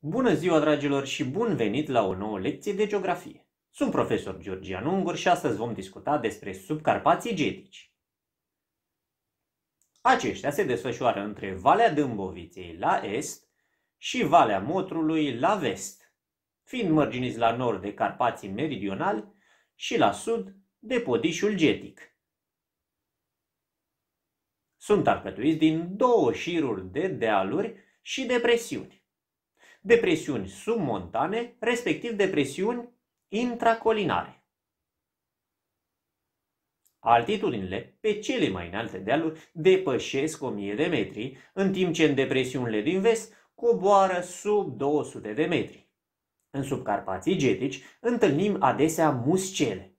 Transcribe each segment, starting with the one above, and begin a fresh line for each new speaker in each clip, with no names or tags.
Bună ziua, dragilor, și bun venit la o nouă lecție de geografie. Sunt profesor Georgian Ungur și astăzi vom discuta despre subcarpații getici. Aceștia se desfășoară între Valea Dâmboviței la est și Valea Motrului la vest, fiind mărginiți la nord de Carpații Meridionali și la sud de Podișul Getic. Sunt alcătuiți din două șiruri de dealuri și depresiuni depresiuni submontane, respectiv depresiuni intracolinare. Altitudinile pe cele mai înalte dealuri depășesc 1000 de metri, în timp ce în depresiunile din vest coboară sub 200 de metri. În subcarpații getici întâlnim adesea muscele,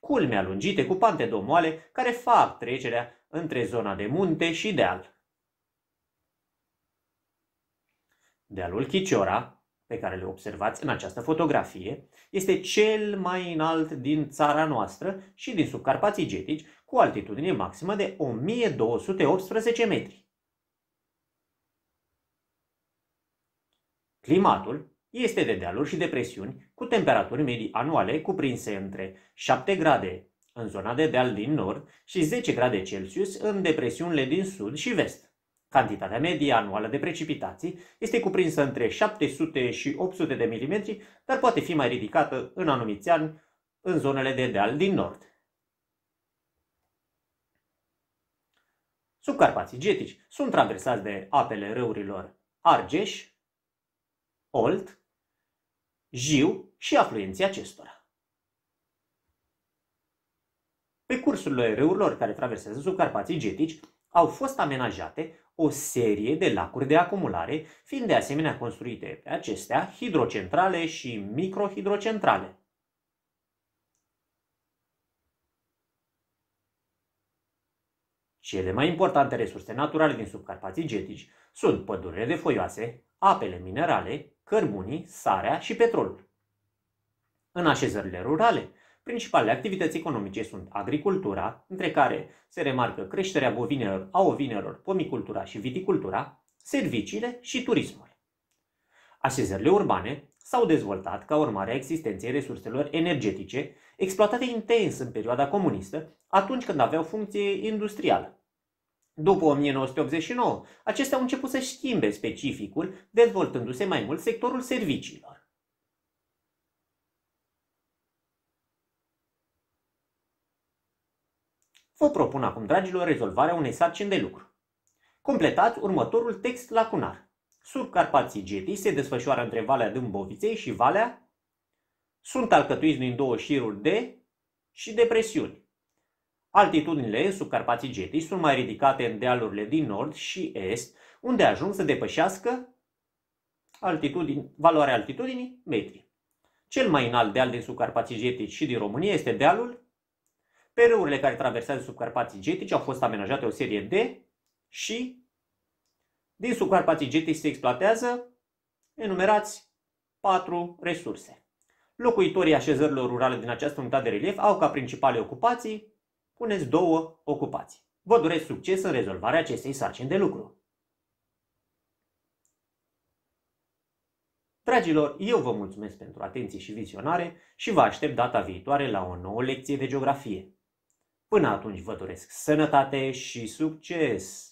culme alungite cu pante domoale care fac trecerea între zona de munte și deal. Dealul Chiciora, pe care le observați în această fotografie, este cel mai înalt din țara noastră și din subcarpații getici, cu altitudine maximă de 1218 metri. Climatul este de dealuri și depresiuni, cu temperaturi medii anuale cuprinse între 7 grade în zona de deal din nord și 10 grade Celsius în depresiunile din sud și vest. Cantitatea medie anuală de precipitații este cuprinsă între 700 și 800 de mm, dar poate fi mai ridicată în anumiți ani în zonele de deal din nord. Subcarpații getici sunt traversați de apele râurilor Argeș, Olt, Jiu și afluenții acestora. Pe cursurile râurilor care traversează subcarpații getici au fost amenajate o serie de lacuri de acumulare, fiind de asemenea construite pe acestea hidrocentrale și microhidrocentrale. Cele mai importante resurse naturale din subcarpații getici sunt pădurile de foioase, apele minerale, cărbunii, sarea și petrolul. În așezările rurale Principalele activități economice sunt agricultura, între care se remarcă creșterea bovinelor, a ovinelor, pomicultura și viticultura, serviciile și turismul. Așezările urbane s-au dezvoltat ca urmare a existenței resurselor energetice, exploatate intens în perioada comunistă, atunci când aveau funcție industrială. După 1989, acestea au început să schimbe specificul, dezvoltându-se mai mult sectorul serviciilor. Vă propun acum, dragilor, rezolvarea unei sarcini de lucru. Completați următorul text lacunar. Sub Carpații Getii se desfășoară între Valea Dâmboviței și Valea sunt alcătuiți din două șiruri de și depresiuni. Altitudinile sub Carpații Getii sunt mai ridicate în dealurile din nord și est, unde ajung să depășească altitudini, valoarea altitudinii metri. Cel mai înalt deal din subcarpații Getii și din România este dealul pe râurile care traversează subcarpații getici au fost amenajate o serie de și din subcarpații getici se exploatează enumerați patru resurse. Locuitorii așezărilor rurale din această unitate de relief au ca principale ocupații, puneți două ocupații. Vă doresc succes în rezolvarea acestei sarcini de lucru. Dragilor, eu vă mulțumesc pentru atenție și vizionare și vă aștept data viitoare la o nouă lecție de geografie. Până atunci vă doresc sănătate și succes!